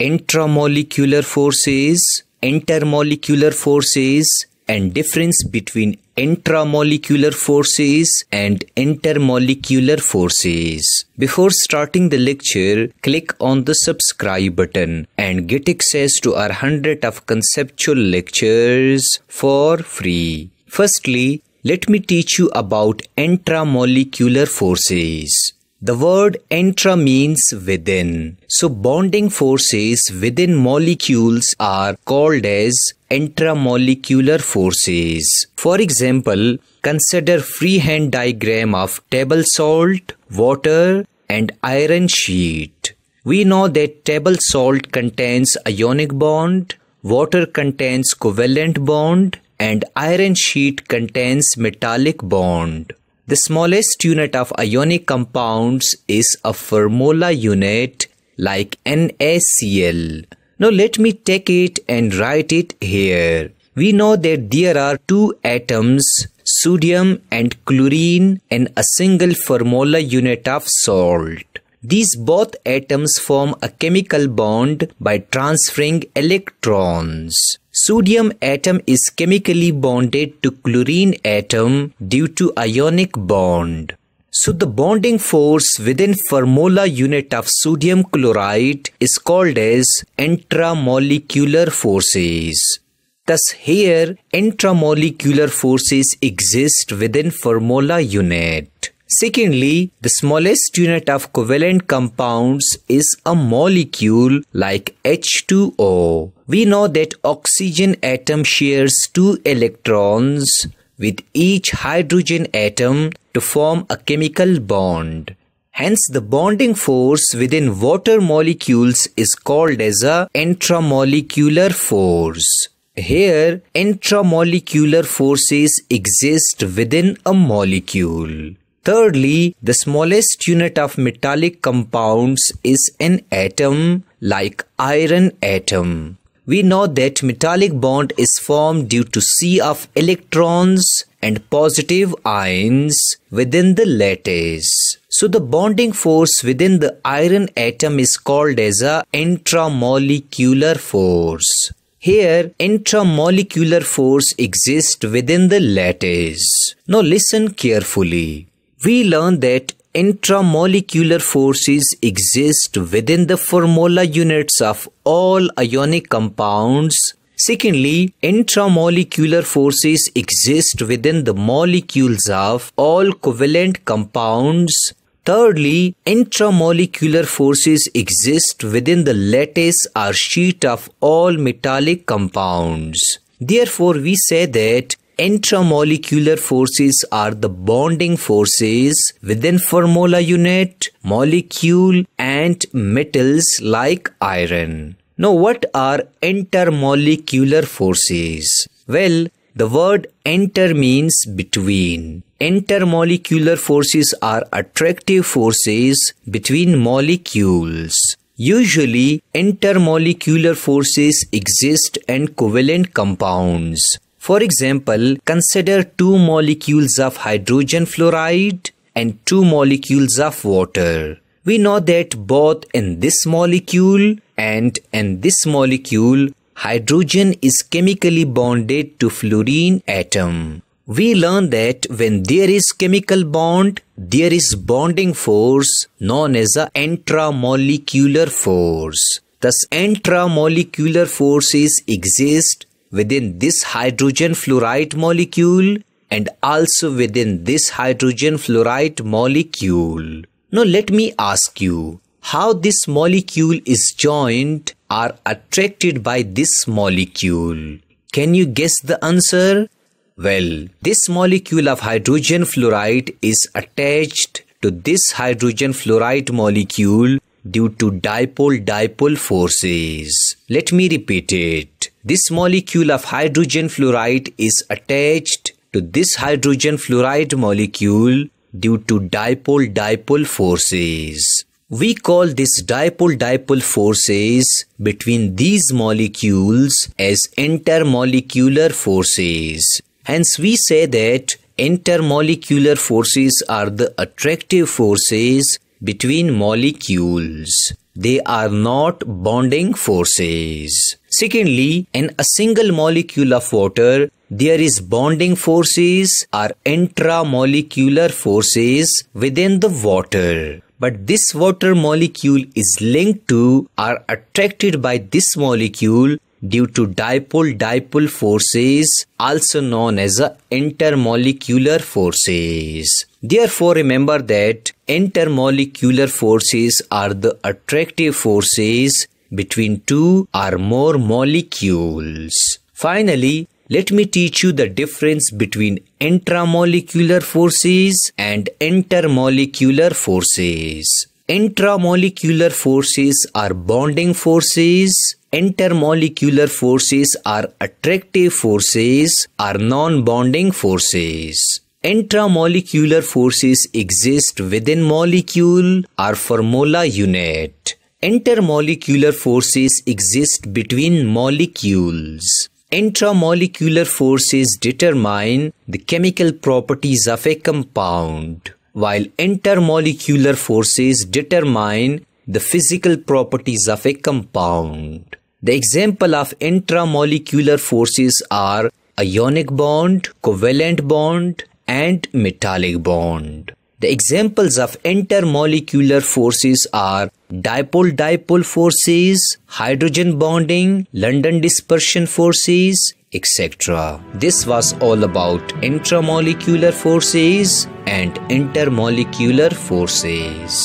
intramolecular forces, intermolecular forces, and difference between intramolecular forces and intermolecular forces. Before starting the lecture, click on the subscribe button and get access to our 100 of conceptual lectures for free. Firstly, let me teach you about intramolecular forces. The word entra means within. So bonding forces within molecules are called as intramolecular forces. For example, consider freehand diagram of table salt, water and iron sheet. We know that table salt contains ionic bond, water contains covalent bond and iron sheet contains metallic bond. The smallest unit of ionic compounds is a formula unit like NaCl. Now let me take it and write it here. We know that there are two atoms, sodium and chlorine and a single formula unit of salt. These both atoms form a chemical bond by transferring electrons. Sodium atom is chemically bonded to chlorine atom due to ionic bond. So the bonding force within formula unit of sodium chloride is called as intramolecular forces. Thus here intramolecular forces exist within formula unit. Secondly, the smallest unit of covalent compounds is a molecule like H2O. We know that oxygen atom shares two electrons with each hydrogen atom to form a chemical bond. Hence, the bonding force within water molecules is called as a intramolecular force. Here, intramolecular forces exist within a molecule. Thirdly, the smallest unit of metallic compounds is an atom like iron atom. We know that metallic bond is formed due to C of electrons and positive ions within the lattice. So the bonding force within the iron atom is called as a intramolecular force. Here, intramolecular force exists within the lattice. Now listen carefully we learn that intramolecular forces exist within the formula units of all ionic compounds. Secondly, intramolecular forces exist within the molecules of all covalent compounds. Thirdly, intramolecular forces exist within the lattice or sheet of all metallic compounds. Therefore, we say that Intramolecular forces are the bonding forces within formula unit, molecule and metals like iron. Now what are intermolecular forces? Well, the word enter means between. Intermolecular forces are attractive forces between molecules. Usually, intermolecular forces exist in covalent compounds. For example, consider two molecules of hydrogen fluoride and two molecules of water. We know that both in this molecule and in this molecule, hydrogen is chemically bonded to fluorine atom. We learn that when there is chemical bond, there is bonding force known as a intramolecular force. Thus, intramolecular forces exist within this hydrogen fluoride molecule and also within this hydrogen fluoride molecule. Now let me ask you how this molecule is joined are attracted by this molecule. Can you guess the answer? Well, this molecule of hydrogen fluoride is attached to this hydrogen fluoride molecule due to dipole-dipole forces. Let me repeat it. This molecule of hydrogen fluoride is attached to this hydrogen fluoride molecule due to dipole-dipole forces. We call this dipole-dipole forces between these molecules as intermolecular forces. Hence we say that intermolecular forces are the attractive forces between molecules. They are not bonding forces. Secondly, in a single molecule of water, there is bonding forces or intramolecular forces within the water but this water molecule is linked to or attracted by this molecule due to dipole-dipole forces also known as intermolecular forces. Therefore remember that intermolecular forces are the attractive forces between two or more molecules. Finally, let me teach you the difference between intramolecular forces and intermolecular forces. Intramolecular forces are bonding forces. Intermolecular forces are attractive forces, are non-bonding forces. Intramolecular forces exist within molecule or formula unit. Intermolecular forces exist between molecules. Intramolecular forces determine the chemical properties of a compound, while intermolecular forces determine the physical properties of a compound. The example of intramolecular forces are ionic bond, covalent bond, and metallic bond. The examples of intermolecular forces are dipole dipole forces, hydrogen bonding, London dispersion forces, etc. This was all about intramolecular forces and intermolecular forces.